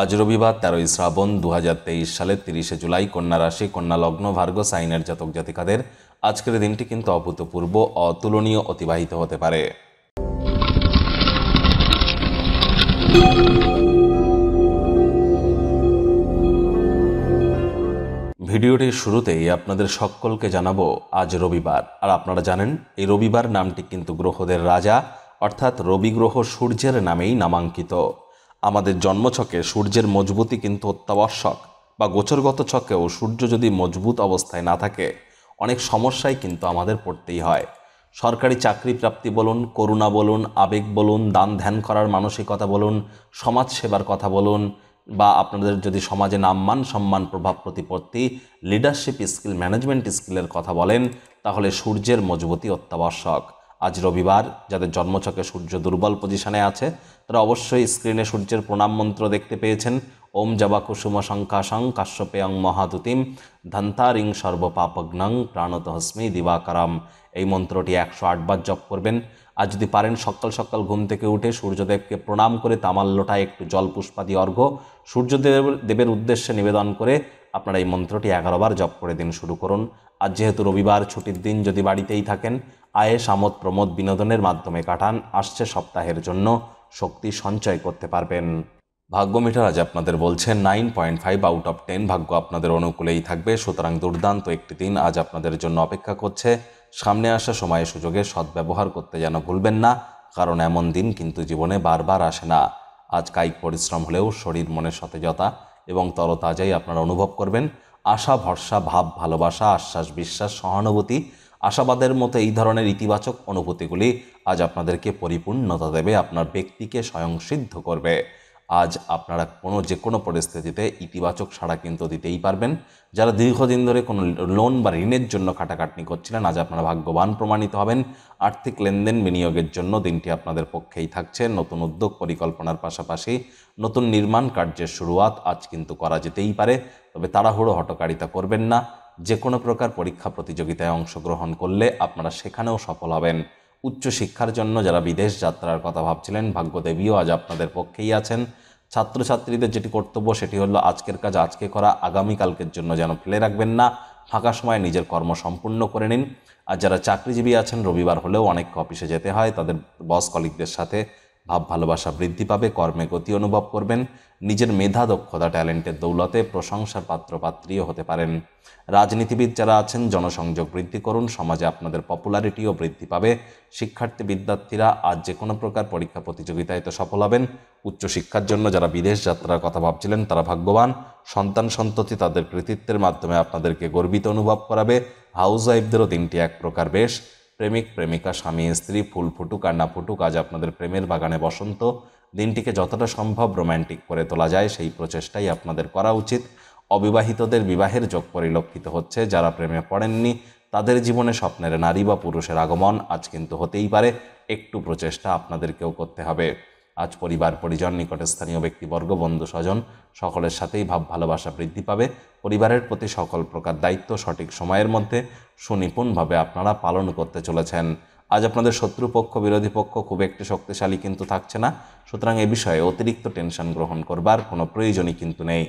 আজ রবিবার তেরোই শ্রাবণ দু সালের তিরিশে জুলাই কন্যা রাশি কন্যা লগ্ন ভার্গ সাইনের জাতক জাতিকাদের আজকের দিনটি কিন্তু অভূতপূর্ব অতুলনীয় অতিবাহিত হতে পারে ভিডিওটির শুরুতেই আপনাদের সকলকে জানাবো আজ রবিবার আর আপনারা জানেন এই রবিবার নামটি কিন্তু গ্রহদের রাজা অর্থাৎ রবি গ্রহ সূর্যের নামেই নামাঙ্কিত আমাদের জন্মছকে সূর্যের মজবুতি কিন্তু অত্যাবশ্যক বা গোচরগত ছকেও সূর্য যদি মজবুত অবস্থায় না থাকে অনেক সমস্যায় কিন্তু আমাদের পড়তেই হয় সরকারি চাকরি প্রাপ্তি বলুন করুণা বলুন আবেগ বলুন দান ধ্যান করার মানসিকতা বলুন সমাজ সেবার কথা বলুন বা আপনাদের যদি সমাজে নামমান সম্মান প্রভাব প্রতিপত্তি লিডারশিপ স্কিল ম্যানেজমেন্ট স্কিলের কথা বলেন তাহলে সূর্যের মজবুতি অত্যাবশ্যক আজ রবিবার যাদের জন্মছকে সূর্য দুর্বল পজিশনে আছে তারা অবশ্যই স্ক্রিনে সূর্যের প্রণাম মন্ত্র দেখতে পেয়েছেন ওম জবা কুসুম শঙ্কাশং কাশ্যপেয়ং মহাদুতিম ধন্তারিং সর্বপাপগ্নং প্রাণতহস্মি দিবাকারাম এই মন্ত্রটি একশো আটবার জপ করবেন আর যদি পারেন সকাল সকাল ঘুম থেকে উঠে সূর্যদেবকে প্রণাম করে তামাল লোটায় একটু জল পুষ্পাদি অর্ঘ্য সূর্যদেব দেবের উদ্দেশ্যে নিবেদন করে আপনারা এই মন্ত্রটি এগারোবার জপ করে দিন শুরু করুন আর যেহেতু রবিবার ছুটির দিন যদি বাড়িতেই থাকেন আয়েস আমোদ প্রমোদ বিনোদনের মাধ্যমে কাটান আসছে সপ্তাহের জন্য শক্তি সঞ্চয় করতে পারবেন ভাগ্য মিটার আজ আপনাদের বলছে nine point five out of ten ভাগ্য আপনাদের অনুকূলেই থাকবে সুতরাং দুর্দান্ত একটি দিন আজ আপনাদের জন্য অপেক্ষা করছে সামনে আসা সময়ে সুযোগে সদ্ব্যবহার করতে যেন ভুলবেন না কারণ এমন দিন কিন্তু জীবনে বারবার আসে না আজ কায়িক পরিশ্রম হলেও শরীর মনে সতেজতা এবং তরতাজাই আপনারা অনুভব করবেন আশা ভরসা ভাব ভালোবাসা আশ্বাস বিশ্বাস সহানুভূতি আশাবাদের মতো এই ধরনের ইতিবাচক অনুভূতিগুলি আজ আপনাদেরকে পরিপূর্ণতা দেবে আপনার ব্যক্তিকে স্বয়ংসিদ্ধ করবে আজ আপনারা কোনো যে কোনো পরিস্থিতিতে ইতিবাচক সাড়া কিন্তু দিতেই পারবেন যারা দীর্ঘদিন ধরে কোনো লোন বা ঋণের জন্য কাটাকাটনি করছিলেন আজ আপনারা ভাগ্যবান প্রমাণিত হবেন আর্থিক লেনদেন বিনিয়োগের জন্য দিনটি আপনাদের পক্ষেই থাকছে নতুন উদ্যোগ পরিকল্পনার পাশাপাশি নতুন নির্মাণ কার্যের শুরুয়াত আজ কিন্তু করা যেতেই পারে তবে তাড়াহুড়ো হটকারিতা করবেন না যে কোনো প্রকার পরীক্ষা প্রতিযোগিতায় অংশগ্রহণ করলে আপনারা সেখানেও সফল হবেন উচ্চশিক্ষার জন্য যারা বিদেশ যাত্রার কথা ভাবছিলেন ভাগ্যদেবীও আজ আপনাদের পক্ষেই আছেন ছাত্রছাত্রীদের যেটি কর্তব্য সেটি হলো আজকের কাজ আজকে করা আগামীকালকের জন্য যেন ফেলে রাখবেন না ফাঁকা সময়ে নিজের কর্ম সম্পূর্ণ করে নিন আর যারা চাকরিজীবী আছেন রবিবার হলেও অনেক অফিসে যেতে হয় তাদের বস কলিগদের সাথে ভাব ভালোবাসা বৃদ্ধি পাবে কর্মে গতি অনুভব করবেন নিজের মেধা দক্ষতা ট্যালেন্টের দৌলতে প্রশংসার পাত্রপাত্রীও হতে পারেন রাজনীতিবিদ যারা আছেন জনসংযোগ বৃদ্ধি করুন সমাজে আপনাদের পপুলারিটিও বৃদ্ধি পাবে শিক্ষার্থী বিদ্যার্থীরা আজ যে কোনো প্রকার পরীক্ষা প্রতিযোগিতায় তো সফল হবেন উচ্চশিক্ষার জন্য যারা বিদেশ যাত্রার কথা ভাবছিলেন তারা ভাগ্যবান সন্তান সন্ততি তাদের কৃতিত্বের মাধ্যমে আপনাদেরকে গর্বিত অনুভব করাবে হাউস ওয়াইফদেরও দিনটি এক প্রকার বেশ প্রেমিক প্রেমিকা স্বামী স্ত্রী ফুল ফুটুক আর না ফুটুক আজ আপনাদের প্রেমের বাগানে বসন্ত দিনটিকে যতটা সম্ভব রোম্যান্টিক করে তোলা যায় সেই প্রচেষ্টাই আপনাদের করা উচিত অবিবাহিতদের বিবাহের যোগ পরিলক্ষিত হচ্ছে যারা প্রেমে পড়েননি তাদের জীবনে স্বপ্নের নারী বা পুরুষের আগমন আজ কিন্তু হতেই পারে একটু প্রচেষ্টা আপনাদেরকেও করতে হবে আজ পরিবার পরিজন নিকটস্থানীয় ব্যক্তিবর্গ বন্ধু স্বজন সকলের সাথেই ভাব ভালোবাসা বৃদ্ধি পাবে পরিবারের প্রতি সকল প্রকার দায়িত্ব সঠিক সময়ের মধ্যে সুনিপুণভাবে আপনারা পালন করতে চলেছেন আজ আপনাদের শত্রুপক্ষ বিরোধী পক্ষ খুব একটি শক্তিশালী কিন্তু থাকছে না সুতরাং এ বিষয়ে অতিরিক্ত টেনশন গ্রহণ করবার কোনো প্রয়োজনই কিন্তু নেই